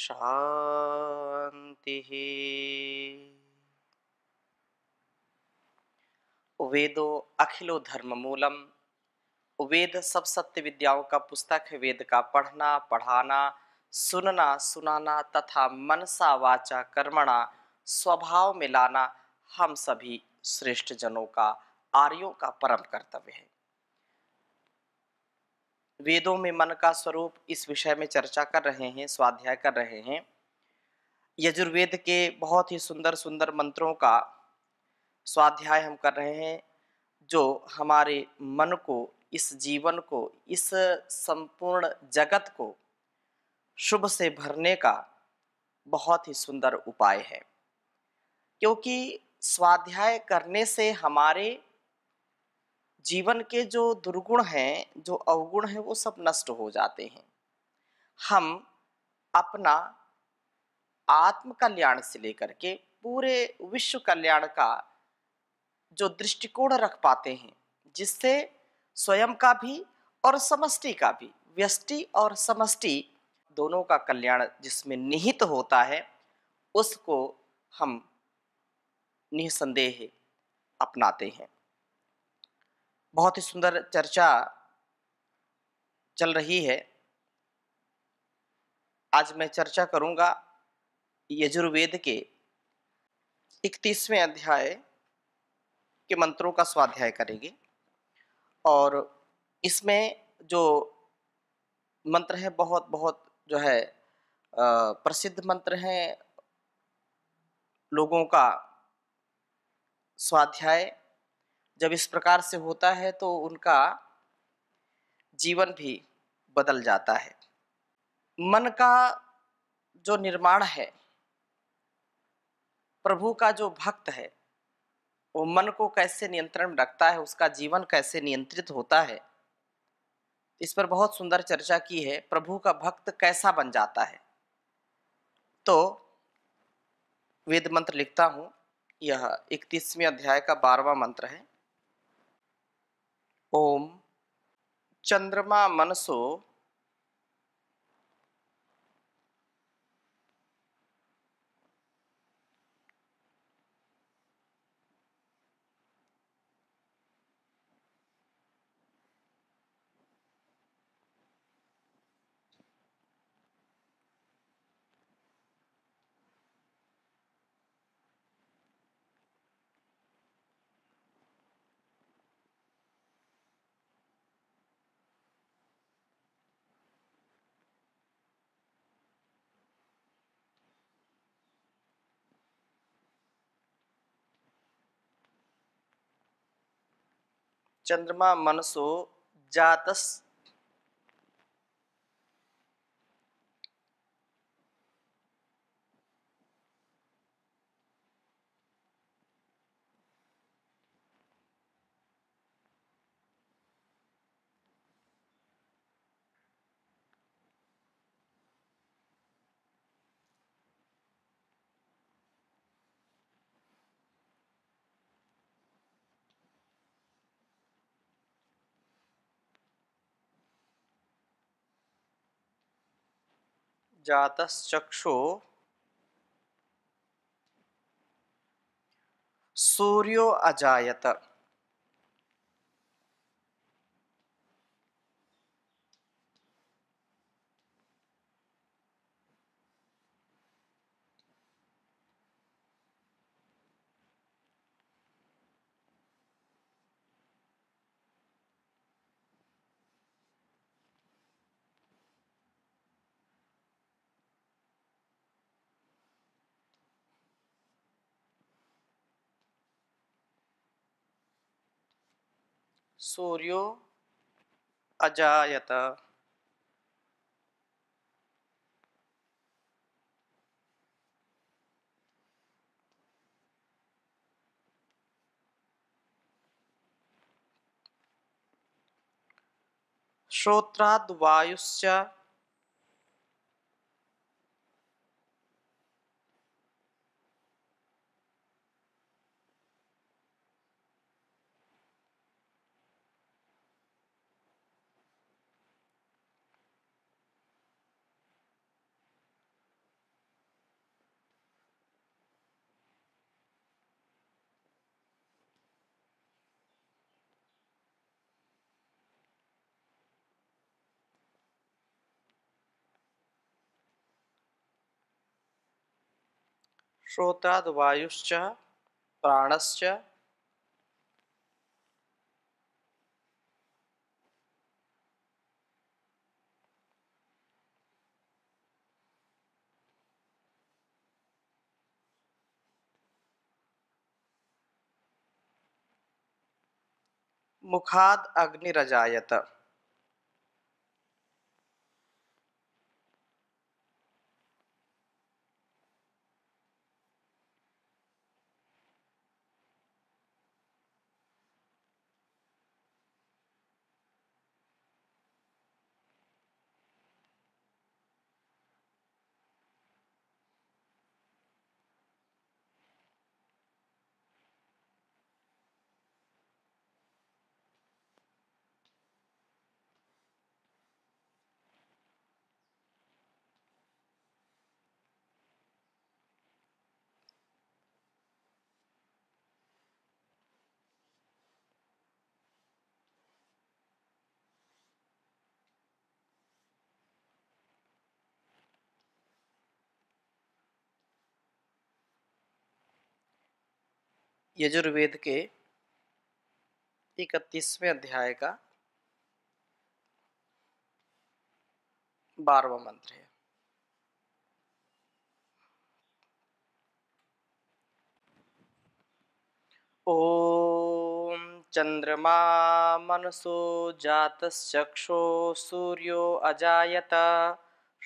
शांति वेदो अखिलो धर्म मूलम वेद सब सत्य विद्याओं का पुस्तक है वेद का पढ़ना पढ़ाना सुनना सुनाना तथा मनसा वाचा कर्मणा स्वभाव में लाना हम सभी श्रेष्ठ जनों का आर्यों का परम कर्तव्य है वेदों में मन का स्वरूप इस विषय में चर्चा कर रहे हैं स्वाध्याय कर रहे हैं यजुर्वेद के बहुत ही सुंदर सुंदर मंत्रों का स्वाध्याय हम कर रहे हैं जो हमारे मन को इस जीवन को इस संपूर्ण जगत को शुभ से भरने का बहुत ही सुंदर उपाय है क्योंकि स्वाध्याय करने से हमारे जीवन के जो दुर्गुण हैं जो अवगुण हैं वो सब नष्ट हो जाते हैं हम अपना आत्म कल्याण से लेकर के पूरे विश्व कल्याण का जो दृष्टिकोण रख पाते हैं जिससे स्वयं का भी और समष्टि का भी व्यष्टि और समष्टि दोनों का कल्याण जिसमें निहित होता है उसको हम निसंदेह अपनाते हैं बहुत ही सुंदर चर्चा चल रही है आज मैं चर्चा करूंगा यजुर्वेद के इकतीसवें अध्याय के मंत्रों का स्वाध्याय करेंगे और इसमें जो मंत्र है बहुत बहुत जो है प्रसिद्ध मंत्र हैं लोगों का स्वाध्याय जब इस प्रकार से होता है तो उनका जीवन भी बदल जाता है मन का जो निर्माण है प्रभु का जो भक्त है वो मन को कैसे नियंत्रण में रखता है उसका जीवन कैसे नियंत्रित होता है इस पर बहुत सुंदर चर्चा की है प्रभु का भक्त कैसा बन जाता है तो वेद मंत्र लिखता हूँ यह इकतीसवें अध्याय का बारवा मंत्र है ओम चंद्रमा मनसो चंद्रमा मनसो जातस जातश्चक्षु सूर्यो अजायत सूर्यो अजायत श्रोत्राद् वायुश्च श्रोत्राद वायुश्च प्राणश्च मुखाद अग्निरजायत यजुर्वेद के इकतीसवें अध्याय का बारवा मंत्र है ओ चंद्रमा मनसो जातचक्षो सूर्यो अजात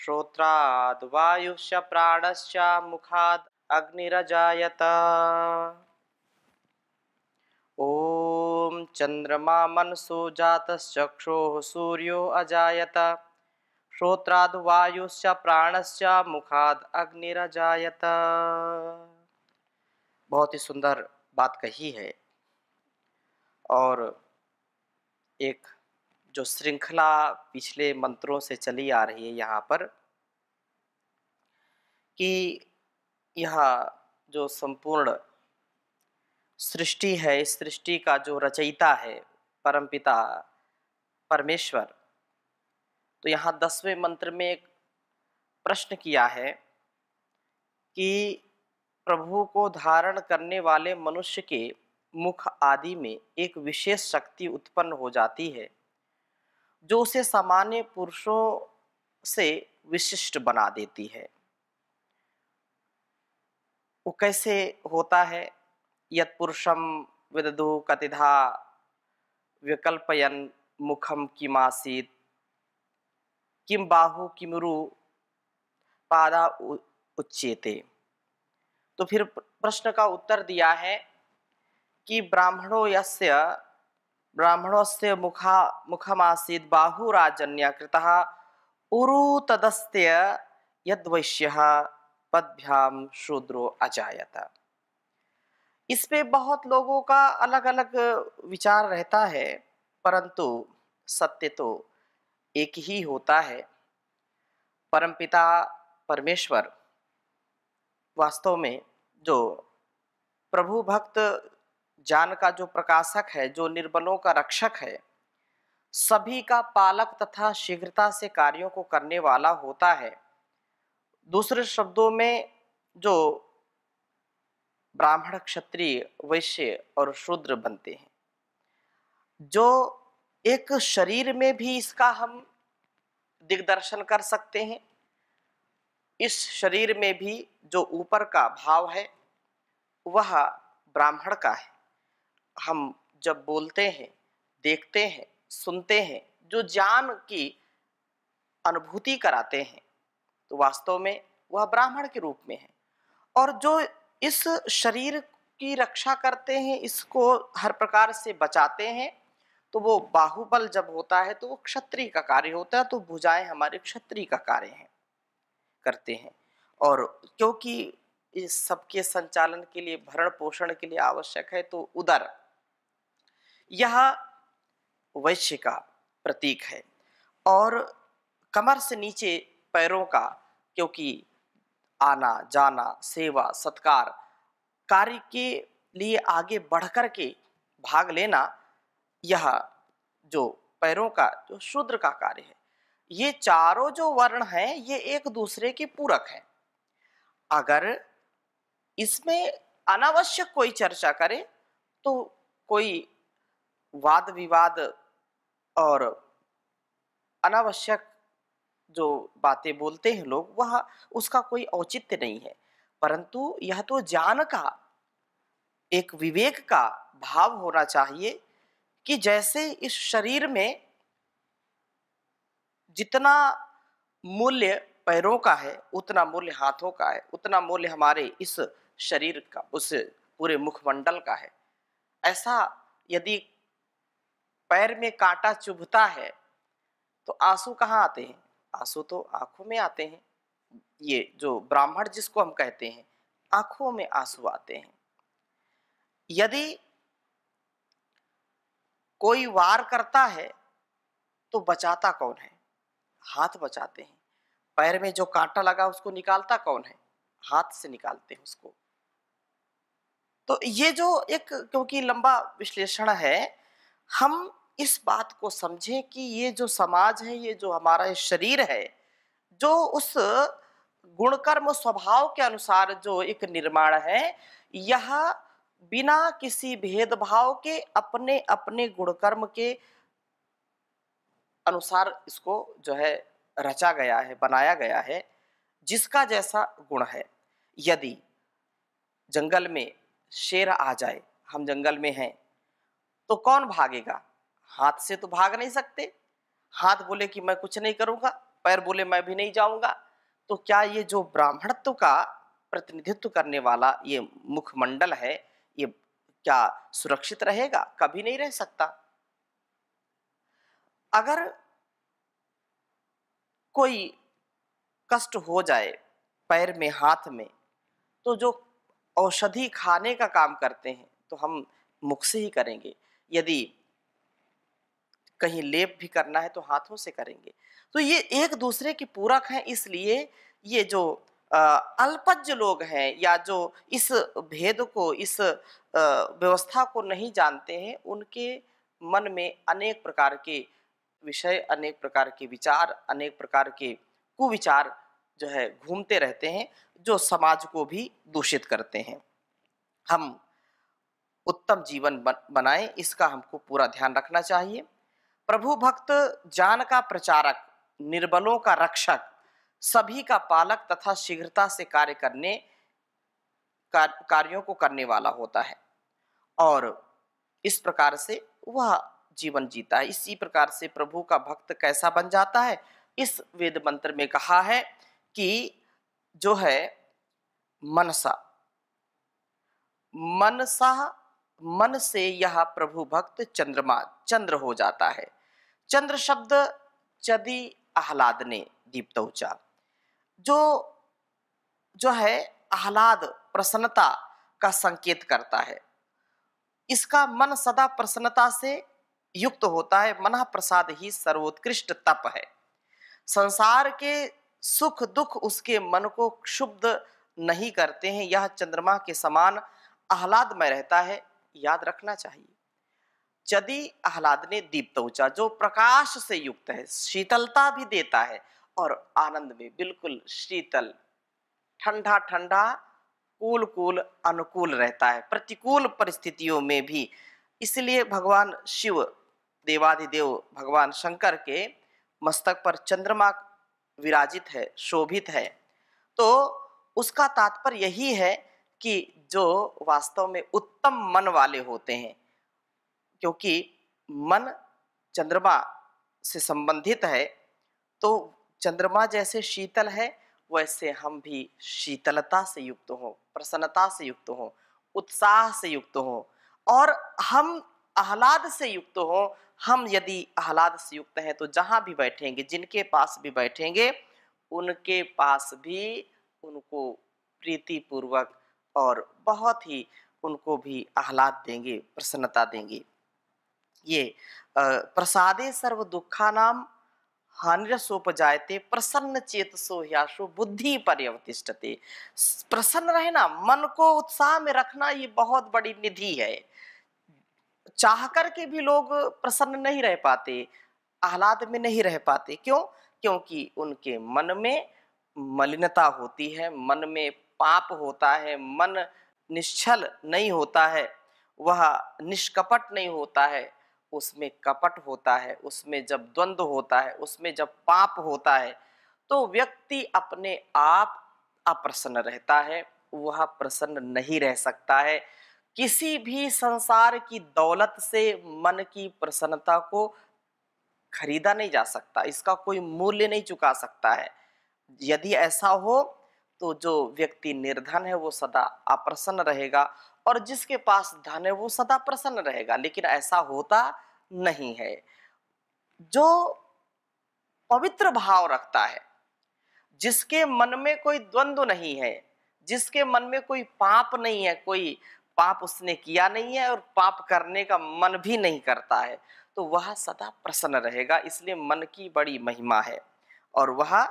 श्रोत्राद वायुश्च प्राणश्च मुखाद अग्निरजायत मन सो मनसो चक्षु सूर्यो श्रोत्राद श्रोत्राद्वायुश्च प्राणश्च मुखाद अग्निरजायत बहुत ही सुंदर बात कही है और एक जो श्रृंखला पिछले मंत्रों से चली आ रही है यहाँ पर कि यह जो संपूर्ण सृष्टि है इस सृष्टि का जो रचयिता है परमपिता परमेश्वर तो यहाँ दसवें मंत्र में एक प्रश्न किया है कि प्रभु को धारण करने वाले मनुष्य के मुख आदि में एक विशेष शक्ति उत्पन्न हो जाती है जो उसे सामान्य पुरुषों से विशिष्ट बना देती है वो कैसे होता है यत्पुरुषम विदधु कतिधा विकल्पयन मुखम किमासीत किम बाहु किमरु पादा उच्चेते तो फिर प्रश्न का उत्तर दिया है कि ब्राह्मणों यस्य ब्राह्मणों से मुखा बाहु बाहुराजन्य कृतः उरु तदस्त्य यद्वैश्य पदभ्याम शूद्रो अजायता इस पे बहुत लोगों का अलग अलग विचार रहता है परंतु सत्य तो एक ही होता है परमपिता परमेश्वर वास्तव में जो प्रभु भक्त जान का जो प्रकाशक है जो निर्बलों का रक्षक है सभी का पालक तथा शीघ्रता से कार्यों को करने वाला होता है दूसरे शब्दों में जो ब्राह्मण क्षत्रिय वैश्य और शूद्र बनते हैं जो एक शरीर में भी इसका हम दिग्दर्शन कर सकते हैं इस शरीर में भी जो ऊपर का भाव है वह ब्राह्मण का है हम जब बोलते हैं देखते हैं सुनते हैं जो ज्ञान की अनुभूति कराते हैं तो वास्तव में वह ब्राह्मण के रूप में है और जो इस शरीर की रक्षा करते हैं इसको हर प्रकार से बचाते हैं तो वो बाहुबल जब होता है तो वो क्षत्रिय का कार्य होता है तो भुजाएं हमारे क्षत्रिय का कार्य हैं करते हैं और क्योंकि इस सबके संचालन के लिए भरण पोषण के लिए आवश्यक है तो उदर यह वैश्य का प्रतीक है और कमर से नीचे पैरों का क्योंकि आना जाना सेवा सत्कार कार्य के लिए आगे बढ़ कर के भाग लेना यह जो पैरों का जो शूद्र का कार्य है ये चारों जो वर्ण हैं ये एक दूसरे के पूरक हैं अगर इसमें अनावश्यक कोई चर्चा करे तो कोई वाद विवाद और अनावश्यक जो बातें बोलते हैं लोग वह उसका कोई औचित्य नहीं है परंतु यह तो ज्ञान का एक विवेक का भाव होना चाहिए कि जैसे इस शरीर में जितना मूल्य पैरों का है उतना मूल्य हाथों का है उतना मूल्य हमारे इस शरीर का उस पूरे मुखमंडल का है ऐसा यदि पैर में कांटा चुभता है तो आंसू कहाँ आते हैं आंसू तो आंखों में आते हैं ये जो ब्राह्मण जिसको हम कहते हैं आंखों में आंसू आते हैं यदि कोई वार करता है तो बचाता कौन है हाथ बचाते हैं पैर में जो कांटा लगा उसको निकालता कौन है हाथ से निकालते हैं उसको तो ये जो एक क्योंकि लंबा विश्लेषण है हम इस बात को समझें कि ये जो समाज है ये जो हमारा शरीर है जो उस गुणकर्म स्वभाव के अनुसार जो एक निर्माण है यह बिना किसी भेदभाव के अपने अपने गुणकर्म के अनुसार इसको जो है रचा गया है बनाया गया है जिसका जैसा गुण है यदि जंगल में शेर आ जाए हम जंगल में हैं तो कौन भागेगा हाथ से तो भाग नहीं सकते हाथ बोले कि मैं कुछ नहीं करूंगा पैर बोले मैं भी नहीं जाऊंगा तो क्या ये जो ब्राह्मणत्व का प्रतिनिधित्व करने वाला ये मुखमंडल है ये क्या सुरक्षित रहेगा कभी नहीं रह सकता अगर कोई कष्ट हो जाए पैर में हाथ में तो जो औषधि खाने का काम करते हैं तो हम मुख से ही करेंगे यदि कहीं लेप भी करना है तो हाथों से करेंगे तो ये एक दूसरे के पूरक हैं इसलिए ये जो अल्पज्ञ लोग हैं या जो इस भेद को इस व्यवस्था को नहीं जानते हैं उनके मन में अनेक प्रकार के विषय अनेक प्रकार के विचार अनेक प्रकार के कुविचार जो है घूमते रहते हैं जो समाज को भी दूषित करते हैं हम उत्तम जीवन बनाएं इसका हमको पूरा ध्यान रखना चाहिए प्रभु भक्त जान का प्रचारक निर्बलों का रक्षक सभी का पालक तथा शीघ्रता से कार्य करने कार्यों को करने वाला होता है और इस प्रकार से वह जीवन जीता है इसी प्रकार से प्रभु का भक्त कैसा बन जाता है इस वेद मंत्र में कहा है कि जो है मनसा मनसा मन से यह प्रभु भक्त चंद्रमा चंद्र हो जाता है चंद्र शब्द चदी आह्लाद ने दीप्त ऊंचा जो जो है आह्लाद प्रसन्नता का संकेत करता है इसका मन सदा प्रसन्नता से युक्त होता है मना प्रसाद ही सर्वोत्कृष्ट तप है संसार के सुख दुख उसके मन को क्षुब्ध नहीं करते हैं यह चंद्रमा के समान आह्लादमय रहता है याद रखना चाहिए आह्लाद ने दीप्त ऊंचा जो प्रकाश से युक्त है शीतलता भी देता है और आनंद में बिल्कुल शीतल ठंडा ठंडा कूल कूल अनुकूल रहता है प्रतिकूल परिस्थितियों में भी इसलिए भगवान शिव देवाधिदेव भगवान शंकर के मस्तक पर चंद्रमा विराजित है शोभित है तो उसका तात्पर्य यही है कि जो वास्तव में उत्तम मन वाले होते हैं क्योंकि मन चंद्रमा से संबंधित है तो चंद्रमा जैसे शीतल है वैसे हम भी शीतलता से युक्त हों प्रसन्नता से युक्त हों उत्साह से युक्त हों और हम आह्लाद से युक्त हों हम यदि आह्लाद से युक्त हैं तो जहाँ भी बैठेंगे जिनके पास भी बैठेंगे उनके पास भी उनको प्रीतिपूर्वक और बहुत ही उनको भी आह्लाद देंगे प्रसन्नता देंगे ये प्रसादे सर्व दुखानाम जायते प्रसन्न चेत सो ह्यासो बुद्धि पर्यवतिष्ठते प्रसन्न रहना मन को उत्साह में रखना ये बहुत बड़ी निधि है चाह कर के भी लोग प्रसन्न नहीं रह पाते आह्लाद में नहीं रह पाते क्यों क्योंकि उनके मन में मलिनता होती है मन में पाप होता है मन निश्चल नहीं होता है वह निष्कपट नहीं होता है उसमें कपट होता है उसमें जब द्वंद्व होता है उसमें जब पाप होता है तो व्यक्ति अपने आप अप्रसन्न रहता है वह प्रसन्न नहीं रह सकता है किसी भी संसार की दौलत से मन की प्रसन्नता को खरीदा नहीं जा सकता इसका कोई मूल्य नहीं चुका सकता है यदि ऐसा हो तो जो व्यक्ति निर्धन है वो सदा अप्रसन्न रहेगा और जिसके पास धन है वो सदा प्रसन्न रहेगा लेकिन ऐसा होता नहीं है जो पवित्र भाव रखता है जिसके मन में कोई द्वंद्व नहीं है जिसके मन में कोई पाप नहीं है कोई पाप उसने किया नहीं है और पाप करने का मन भी नहीं करता है तो वह सदा प्रसन्न रहेगा इसलिए मन की बड़ी महिमा है और वह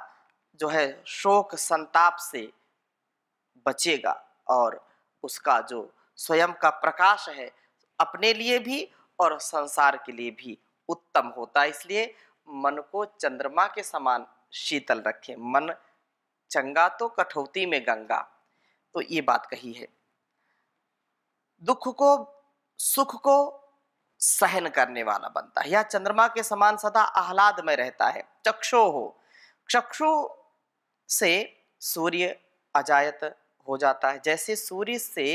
जो है शोक संताप से बचेगा और उसका जो स्वयं का प्रकाश है अपने लिए भी और संसार के लिए भी उत्तम होता है इसलिए मन को चंद्रमा के समान शीतल रखें मन चंगा तो कठौती में गंगा तो ये बात कही है दुख को सुख को सहन करने वाला बनता है या चंद्रमा के समान सदा आह्लाद में रहता है चक्षु हो चक्षु से सूर्य अजायत हो जाता है जैसे सूर्य से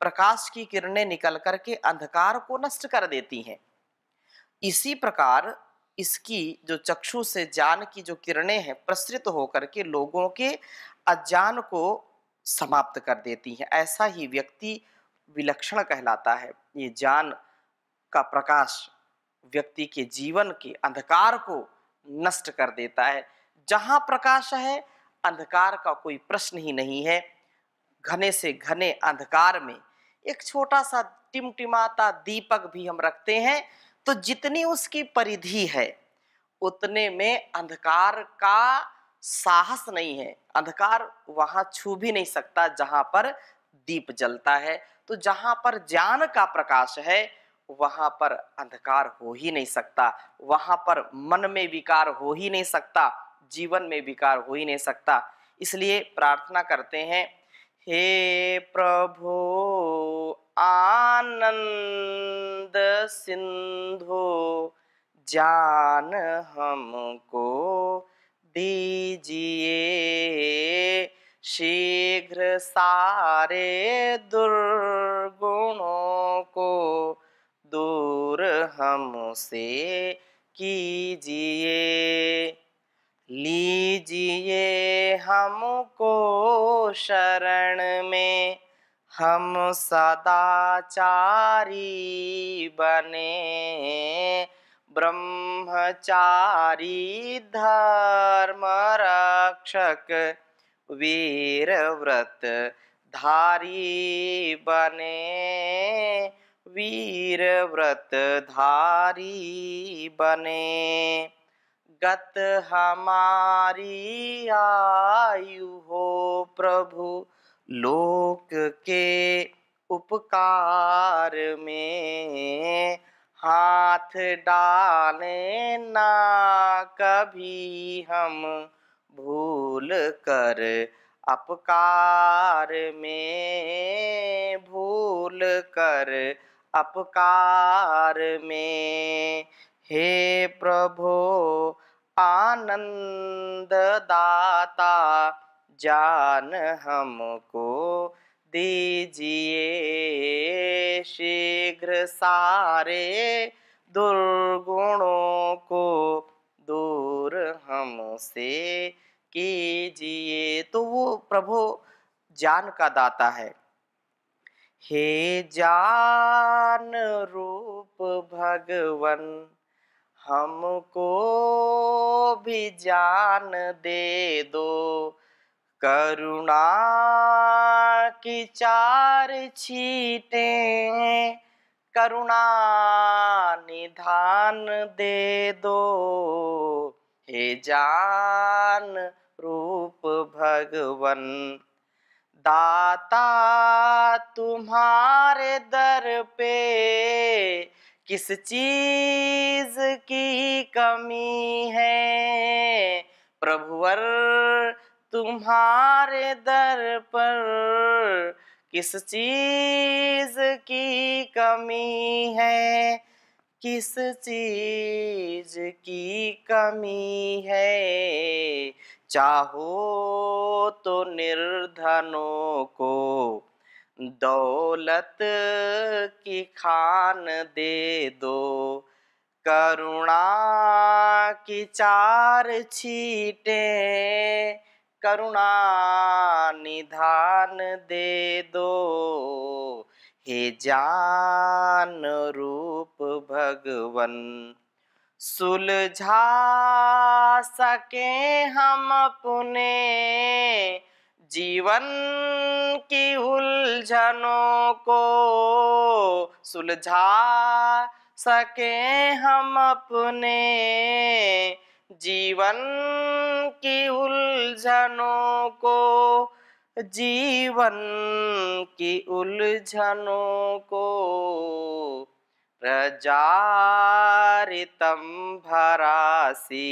प्रकाश की किरणें निकल करके अंधकार को नष्ट कर देती हैं इसी प्रकार इसकी जो चक्षु से जान की जो किरणें हैं प्रसृत होकर के लोगों के अज्ञान को समाप्त कर देती हैं ऐसा ही व्यक्ति विलक्षण कहलाता है ये ज्ञान का प्रकाश व्यक्ति के जीवन के अंधकार को नष्ट कर देता है जहाँ प्रकाश है अंधकार का कोई प्रश्न ही नहीं है घने से घने अंधकार में एक छोटा सा टिमटिमाता दीपक भी हम रखते हैं तो जितनी उसकी परिधि है उतने में अंधकार का साहस नहीं है अंधकार वहां छू भी नहीं सकता जहां पर दीप जलता है तो जहां पर ज्ञान का प्रकाश है वहां पर अंधकार हो ही नहीं सकता वहां पर मन में विकार हो ही नहीं सकता जीवन में विकार हो ही नहीं सकता इसलिए प्रार्थना करते हैं हे प्रभु आनंद सिंधु जान हमको दीजिए शीघ्र सारे दुर्गुणों को दूर हमसे कीजिए लीजिए हमको शरण में हम सदाचारी बने ब्रह्मचारी धर्म रक्षक वीर व्रत धारी बने वीर व्रत धारी बने गत हमारी आयु हो प्रभु लोक के उपकार में हाथ डाले ना कभी हम भूल कर अपकार में भूल कर अपकार में हे प्रभो आनंद दाता जान हमको दीजिए शीघ्र सारे दुर्गुणों को दूर हमसे कीजिए तो वो प्रभु जान का दाता है हे जान रूप भगवन हमको भी जान दे दो करुणा की चार छीटे करुणा निधान दे दो हे जान रूप भगवन दाता तुम्हारे दर पे किस चीज की कमी है प्रभुवर तुम्हारे दर पर किस चीज की कमी है किस चीज की कमी है चाहो तो निर्धनों को दौलत की खान दे दो करुणा की चार छीटे करुणा निधान दे दो हे जान रूप भगवन सुलझा सके हम अपने जीवन की उलझनों को सुलझा सके हम अपने जीवन की उलझनों को जीवन की उलझनों को प्रजारितम भरासी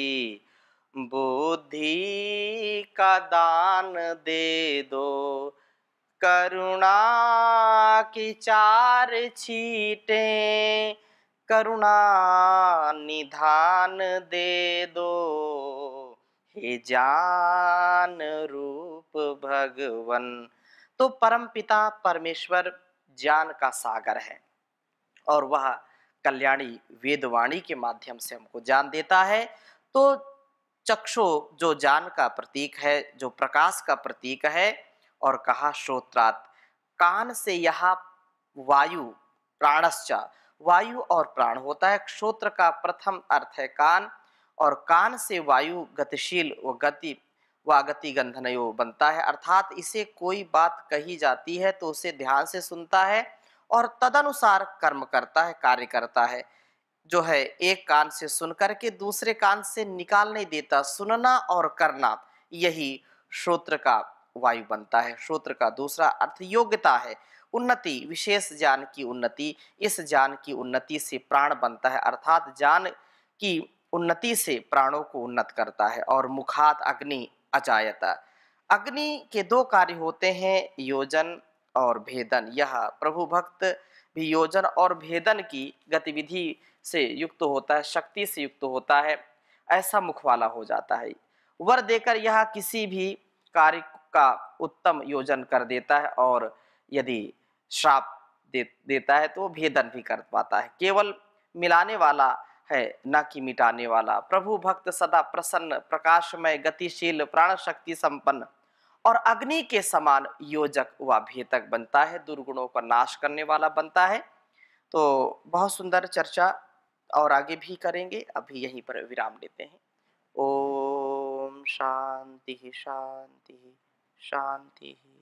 बुद्धि का दान दे दो करुणा की चार छीटे करुणा निधान दे दो हे जान रूप भगवन तो परम पिता परमेश्वर ज्ञान का सागर है और वह कल्याणी वेदवाणी के माध्यम से हमको ज्ञान देता है तो चक्षु जो जान का प्रतीक है जो प्रकाश का प्रतीक है और कहा श्रोत्रात कान से यह वायु प्राणश्च वायु और प्राण होता है श्रोत्र का प्रथम अर्थ है कान और कान से वायु गतिशील व गति व गति गंधनयो बनता है अर्थात इसे कोई बात कही जाती है तो उसे ध्यान से सुनता है और तदनुसार कर्म करता है कार्य करता है जो है एक कान से सुन करके दूसरे कान से निकाल नहीं देता सुनना और करना यही श्रोत्र का वायु बनता है श्रोत्र का दूसरा अर्थ योग्यता है उन्नति विशेष ज्ञान की उन्नति इस ज्ञान की उन्नति से प्राण बनता है अर्थात ज्ञान की उन्नति से प्राणों को उन्नत करता है और मुखात अग्नि अजायता अग्नि के दो कार्य होते हैं योजन और भेदन यह प्रभु भक्त भी योजन और भेदन की गतिविधि से युक्त होता है शक्ति से युक्त होता है ऐसा मुखवाला हो जाता है वर देकर यह किसी भी कार्य का उत्तम योजन कर देता है और यदि श्राप दे देता है तो भेदन भी कर पाता है केवल मिलाने वाला है न कि मिटाने वाला प्रभु भक्त सदा प्रसन्न प्रकाशमय गतिशील प्राण शक्ति संपन्न और अग्नि के समान योजक व भेदक बनता है दुर्गुणों का नाश करने वाला बनता है तो बहुत सुंदर चर्चा और आगे भी करेंगे अभी यहीं पर विराम लेते हैं ओम शांति शांति शांति